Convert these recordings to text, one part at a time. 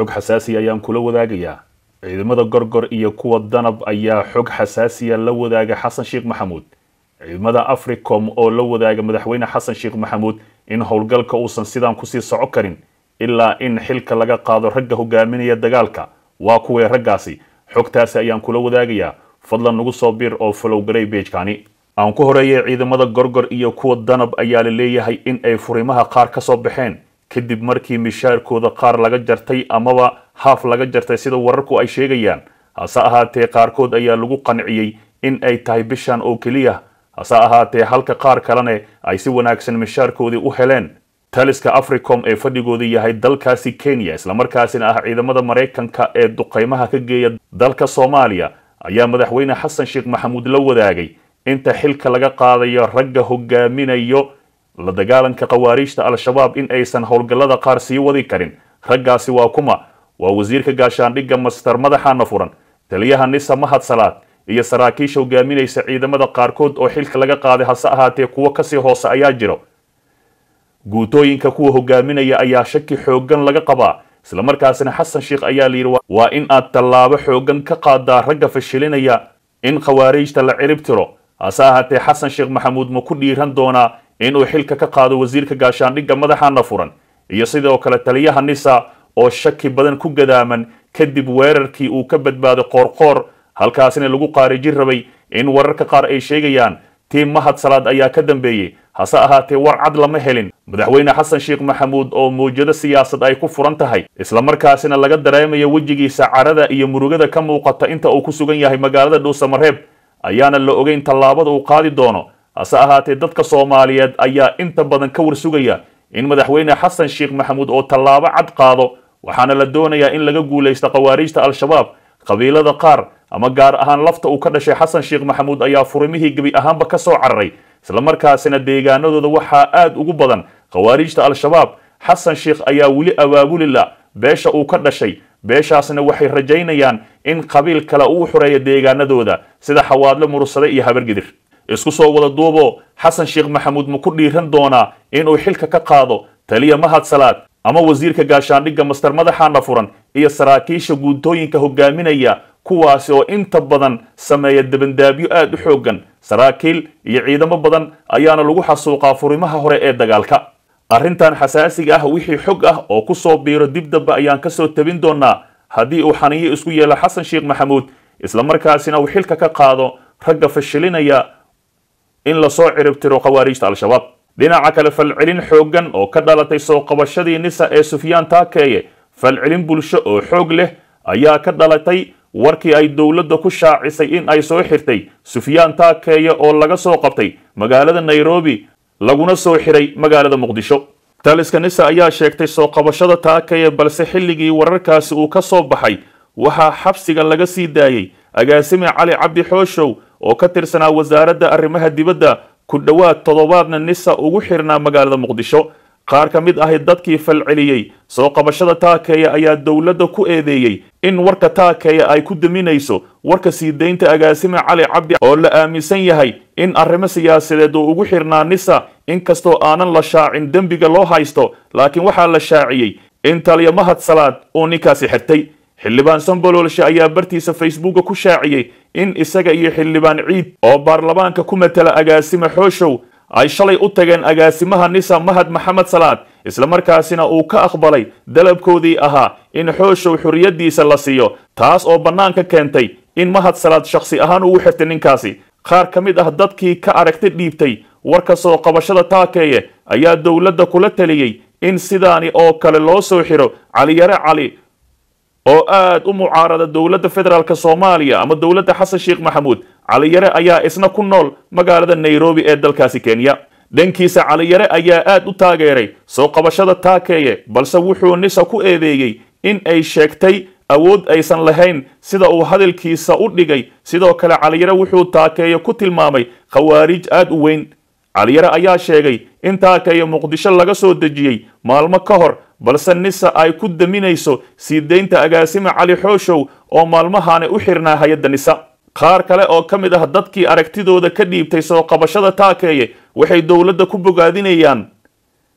xog xasaasiya ayaan kula wadaagayaa ciidamada gorgor iyo kuwa danab ayaa xog xasaasiya la wadaagay xasan sheekh maxamuud ciidamada africom oo la wadaaga madaxweyne xasan sheekh maxamuud in howlgalka uusan sidaan kusii soco karin ilaa in xilka laga qaado ragga hogaaminaya dagaalka waa kuwee raggaasi xogtaasi ayaan kula wadaagayaa fadlan nagu soo biir oo falowgaray beejkaani aan ku horeeyay ciidamada gorgor iyo kuwa danab ayaa la leeyahay in ay furimaha qaar ka soo baxeen kadib markii mishaarkooda qaar laga jartay amaba haaf laga jartay sida wararku ay sheegayaan hase ahaatee qaarkood ayaa lagu qanciyey in ay tahay bishan oo keliya hase ahaatee halka qaar kalena ay si wanaagsan mishaarkoodii u heleen taliska africom ee fadhigoodu yahay dalkaasi kenya islamarkaasina ah ciidamada maraykanka ee duqaymaha ka geeya dalka soomaaliya ayaa madaxweyne xasan sheekh maxamuud la wadaagay inta xilka laga qaadayo ragga hogaaminayo la dagaalanka khawaariijta al-shabaab in aysan howlgallada qaar sii wadi karin raggaasi waa kuma waa wasiirka gaashaandhigga master madaxaana furan taliyaha nisa mahad salaad iyo saraakiisha hogaaminaysa ciidamada qaarkood oo xilka laga qaaday hase ahaatee kuwo kasii hoose ayaa jiro guutooyinka kuwa hogaaminaya ayaa shaki xooggan laga qabaa islamarkaasina xasan sheikh ayaa layidhi waa in aad tallaabo xooggan ka qaadaa ragga fashilinaya in khawaariijta la cirib tiro hase ahaatee xasan sheekh maxamuud ma ku dhiiran doonaa in uu xilka ka qaado wasiirka gaashaandhigga madaxaana furan iyo sidoo kale taliyaha nisa oo shaki badan ku gadaaman kadib weerarkii uu ka badbaaday qoorqoor halkaasina lagu qaariji rabay in wararka qaar ay sheegayaan tiim mahad salaad ayaa ka dambeeyey hase ahaatee war cad lama helin madaxweyne xasan sheekh maxamuud oo muujado siyaasad ay ku furan tahay islamarkaasina laga dareemayo wejigiisa carada iyo murugada ka muuqata inta uu ku sugan yahay magaalada dhuusamareeb ayaana la ogeyn tallaabada uu qaadi doono hase ahaatee dadka soomaaliyeed ayaa inta badan ka warsugaya in madaxweyne xasan sheekh maxamuud oo tallaabo cad qaado waxaana la doonayaa in laga guulaysto khawaariijta al-shabaab qabiilada qaar ama gaar ahaan lafta uu ka dhashay xasan sheekh maxamuud ayaa furimihii gebi ahaanba ka soo cararay islamarkaasina deegaanadooda waxaa aad ugu badan khawaariijta al-shabaab xasan sheekh ayaa weli abaabulila beesha uu ka dhashay beeshaasna waxay rajaynayaan in qabiil kale uu xoreeyo deegaanadooda sida xawaadle murusade iyo habargidir isku soo wada duubo xasan sheekh maxamuud ma ku dhiiran doonaa inuu xilka ka qaado taliya mahad salaad ama wasiirka gaashaandhigga master madaxaana furan iyo saraakiisha guuntooyinka hogaaminaya kuwaasi oo inta badan sameeya debandaabyo aad u xooggan saraakiil iyo ciidamo badan ayaana lagu xasuuqaa furimaha hore ee dagaalka arrintan xasaasiga ah wixii xog ah oo ku soo biiro dib dambe ayaan ka soo tebin doonaa haddii uu xaniyo isku yeelo xasan sheekh maxamuud isla markaasina uu xilka ka qaado ragga fashilinaya in lasoo ciribtiro khawaariijta al-shabaab dhinaca kale falcelin xooggan oo ka dhalatay soo qabashadii nisa ee sufyaan taakeeye falcelin bulsho oo xoog leh ayaa ka dhalatay warkii ay dowladda ku shaacisay in ay soo xirtay sufyaan taakeeye oo laga soo qabtay magaalada nairobi laguna soo xiray magaalada muqdisho taliska nisa ayaa sheegtay soo qabashada taakeeye balse xilligii wararkaasi uu ka soo baxay waxaa xabsiga laga sii daayey agaasimi cali cabdi xooshow oo ka tirsanaa wasaaradda arrimaha dibadda ku dhowaad toddobaadna nisa ugu xirnaa magaalada muqdisho qaar ka mid ahi dadkii falceliyey soo qabashada taakeeya ayaa dowladda ku eedeeyey in warka taakeeya ay ku deminayso warka sii daynta agaasime cali cabdi oo la aaminsan yahay in arrimo siyaasadeed oo ugu xirnaa nisa inkastoo aanan la shaacin dembiga loo haysto laakiin waxaa la shaaciyey in taliyo mahad salaad uu ninkaasi xirtay xildhibaan samboloolshe ayaa bartiisa facebooka ku shaaciyey in isaga iyo xildhibaan ciid oo baarlamaanka ku matala agaasime xooshow ay shalay u tageen agaasimaha nisa mahad maxamed salaad islamarkaasina uu ka aqbalay dalabkoodii ahaa in xooshow xuriyaddiisa la siiyo taas oo bannaanka keentay in mahad salaad shakhsi ahaan ugu xirtay ninkaasi qaar ka mid ah dadkii ka aragti dhiibtay warka soo qabashada taakeeye ayaa dowladda kula taliyey in sidaani oo kale loo soo xiro caliyare cali oo aad u mucaarada dowladda federaalk soomaaliya ama dowladda xasan sheekh maxamuud caliyare ayaa isna ku nool magaalada nairobi ee dalkaasi kenya dhankiisa caliyare ayaa aad u taageeray soo qabashada taakeeye balse wuxuu nisa ku eedeeyey in ay sheegtay awood aysan lahayn sida uu hadalkiisa u dhigay sidoo kale caliyare wuxuu taakeeye ku tilmaamay khawaarij aad u weyn caliyare ayaa sheegay in taakeeye muqdisho laga soo dejiyey maalmo ka hor balse nisa ay ku daminayso siideynta deynta agaasima cali xooshow oo maalmahaani u xirnaa hay-adda nisa qaar kale oo ka mid ah dadkii aragtidooda ka dhiibtay soo qabashada taakeeye waxay dowladda ku bogaadinayaan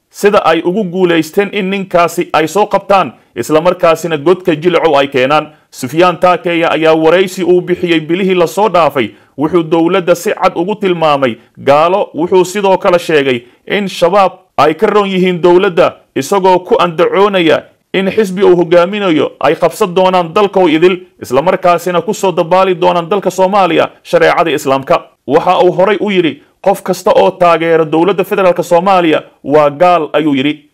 sida ay ugu guulaysteen in ninkaasi ay soo qabtaan islamarkaasina godka jilcow ay keenaan sufyaan taakeeye ayaa waraysi uu bixiyey bilihii lasoo dhaafay wuxuu dowladda si cad ugu tilmaamay gaalo wuxuu sidoo kale sheegay in shabaab ay ka roon yihiin dowladda isagoo ku andacoonaya in xisbi uu hogaaminayo ay qabsan doonaan dalkow idil isla markaasina ku soo dabaali doonaan dalka soomaaliya shareecada islaamka waxa uu horay u yidhi qof kasta oo taageera dowladda federaalka soomaaliya waa gaal ayuu yidhi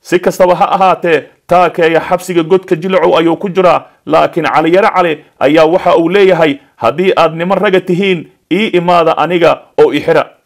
si kastaba ha ahaatee taakeeya xabsiga godka jilacow ayuu ku jiraa laakiin caliyare cali ayaa waxa uu leeyahay haddii aad niman raga tihiin ii imaada aniga oo ixira